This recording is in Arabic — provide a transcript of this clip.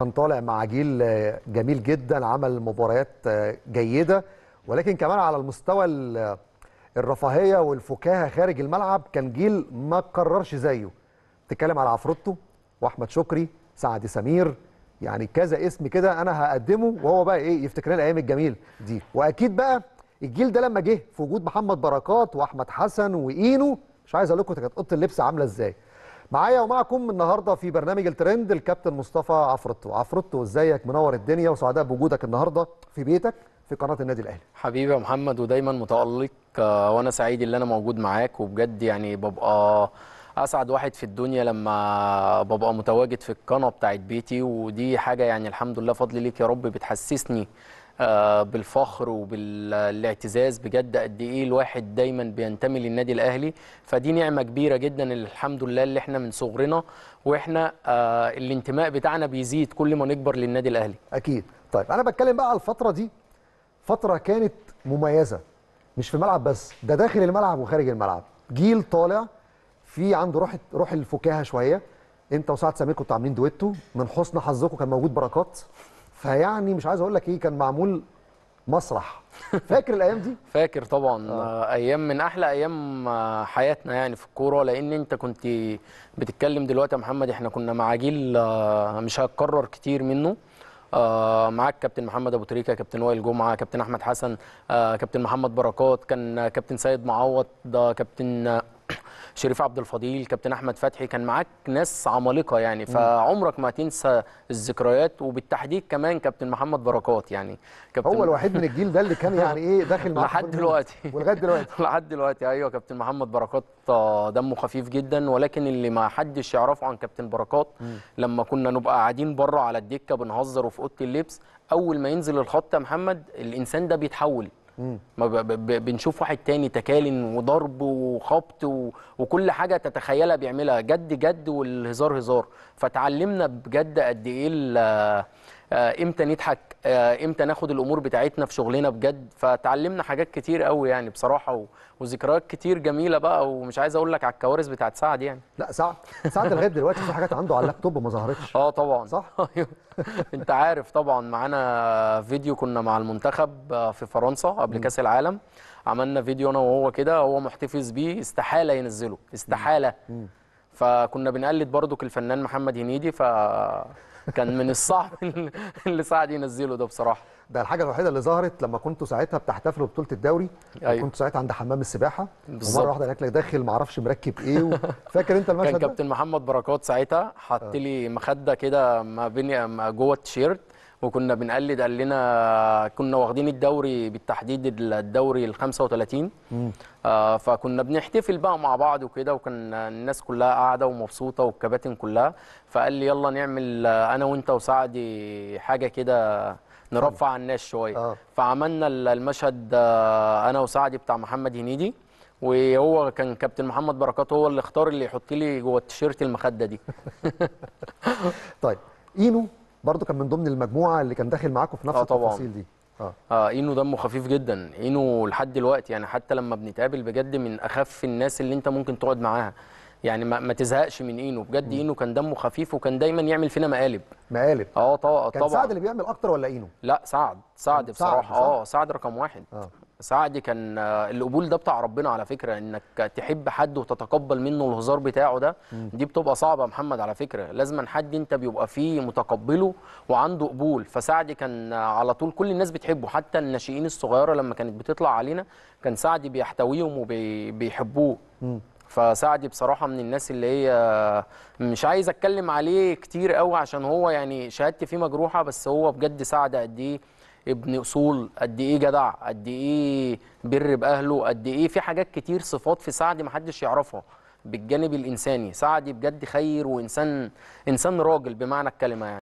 كان طالع مع جيل جميل جدا عمل مباريات جيده ولكن كمان على المستوى الرفاهيه والفكاهه خارج الملعب كان جيل ما قررش زيه تتكلم على عفروتو واحمد شكري سعد سمير يعني كذا اسم كده انا هقدمه وهو بقى ايه يفتكرنا الايام الجميله دي واكيد بقى الجيل ده لما جه في وجود محمد بركات واحمد حسن واينو مش عايز اقول لكم كانت اوضه اللبس عامله ازاي معايا ومعكم النهارده في برنامج الترند الكابتن مصطفى عفرتو عفرتو ازيك منور الدنيا وسعداء بوجودك النهارده في بيتك في قناه النادي الاهلي حبيبي يا محمد ودايما متالق آه، وانا سعيد ان انا موجود معاك وبجد يعني ببقى اسعد واحد في الدنيا لما ببقى متواجد في القناه بتاعت بيتي ودي حاجه يعني الحمد لله فضل ليك يا رب بتحسسني آه، بالفخر وبالاعتزاز بجد قد ايه الواحد دايما بينتمي للنادي الاهلي فدي نعمه كبيره جدا الحمد لله اللي احنا من صغرنا واحنا آه، الانتماء بتاعنا بيزيد كل ما نكبر للنادي الاهلي اكيد طيب انا بتكلم بقى على الفتره دي فتره كانت مميزه مش في الملعب بس ده داخل الملعب وخارج الملعب جيل طالع في عنده روح روح الفكاهه شويه انت وسعد سمير كنتوا عاملين دويتو من حسن حظكم كان موجود بركات فيعني مش عايز اقول لك ايه كان معمول مسرح فاكر الايام دي فاكر طبعا آه. ايام من احلى ايام آه، حياتنا يعني في الكوره لان انت كنت بتتكلم دلوقتي يا محمد احنا كنا مع جيل آه، مش هتكرر كتير منه آه، معاك كابتن محمد ابو تريكه كابتن وائل جمعه كابتن احمد حسن كابتن محمد بركات كان كابتن سيد معوض كابتن شريف عبد الفضيل كابتن احمد فتحي كان معاك ناس عمالقه يعني فعمرك ما تنسى الذكريات وبالتحديد كمان كابتن محمد بركات يعني كابتن هو الوحيد من الجيل ده اللي كان يعني ايه داخل معاك لحد دلوقتي ولغايه دلوقتي لحد دلوقتي ايوه كابتن محمد بركات آه، دمه خفيف جدا ولكن اللي ما حدش يعرفه عن كابتن بركات لما كنا نبقى قاعدين بره على الدكه بنهزر وفي اوضه اللبس اول ما ينزل الخط يا محمد الانسان ده بيتحول ما بنشوف واحد تاني تكالن وضرب وخبط و... وكل حاجه تتخيلها بيعملها جد جد والهزار هزار فتعلمنا بجد قد ايه آه، امتى نضحك آه، امتى ناخد الامور بتاعتنا في شغلنا بجد فتعلمنا حاجات كتير قوي يعني بصراحه وذكريات كتير جميله بقى ومش عايز اقول لك على الكوارث بتاعت سعد يعني لا سعد سعد لغايه دلوقتي في حاجات عنده على اللابتوب ما ظهرتش اه طبعا صح أيوه. انت عارف طبعا معانا فيديو كنا مع المنتخب آه، في فرنسا قبل كاس العالم عملنا فيديو انا وهو كده هو محتفظ بيه استحاله ينزله استحاله فكنا بنقلد برضك الفنان محمد هنيدي ف كان من الصعب اللي سعد ينزله ده بصراحه ده الحاجه الوحيده اللي ظهرت لما كنتوا ساعتها بتحتفلوا ببطوله الدوري أيوة. كنتوا ساعتها عند حمام السباحه بالظبط ومرة واحده لك داخل ما اعرفش مركب ايه فاكر انت المشهد كان كابتن محمد بركات ساعتها حط آه. لي مخده كده ما بين جوه التيشيرت وكنا بنقلد قال لنا كنا واخدين الدوري بالتحديد الدوري ال 35 آه فكنا بنحتفل بقى مع بعض وكده وكان الناس كلها قاعده ومبسوطه والكباتن كلها فقال لي يلا نعمل آه، انا وانت وسعدي حاجه كده نرفع عن الناس شويه آه. فعملنا المشهد آه، انا وسعدي بتاع محمد هنيدي وهو كان كابتن محمد بركات هو اللي اختار اللي يحط لي جوه التيشيرت المخده دي طيب اينو برضو كان من ضمن المجموعه اللي كان داخل معاكم في نفس آه التفاصيل دي اه, آه اينو دمه خفيف جدا اينو لحد دلوقتي يعني حتى لما بنتقابل بجد من اخف الناس اللي انت ممكن تقعد معاها يعني ما, ما تزهقش من اينو بجد م. اينو كان دمه خفيف وكان دايما يعمل فينا مقالب مقالب اه طبعا كان سعد اللي بيعمل اكتر ولا اينو لا سعد سعد بصراحه اه سعد رقم واحد آه. سعد كان آه، القبول ده بتاع ربنا على فكره انك تحب حد وتتقبل منه الهزار بتاعه ده دي بتبقى صعبه يا محمد على فكره لازما حد انت بيبقى فيه متقبله وعنده قبول فسعد كان آه، على طول كل الناس بتحبه حتى الناشئين الصغيره لما كانت بتطلع علينا كان سعد بيحتويهم وبيحبوه فسعدي بصراحه من الناس اللي هي آه، مش عايز اتكلم عليه كتير قوي عشان هو يعني شهادتي فيه مجروحه بس هو بجد سعد قد ايه ابن اصول قد ايه جدع قد ايه بر باهله قد ايه في حاجات كتير صفات في سعد ما حدش يعرفها بالجانب الانساني سعد بجد خير وانسان انسان راجل بمعنى الكلمه يعني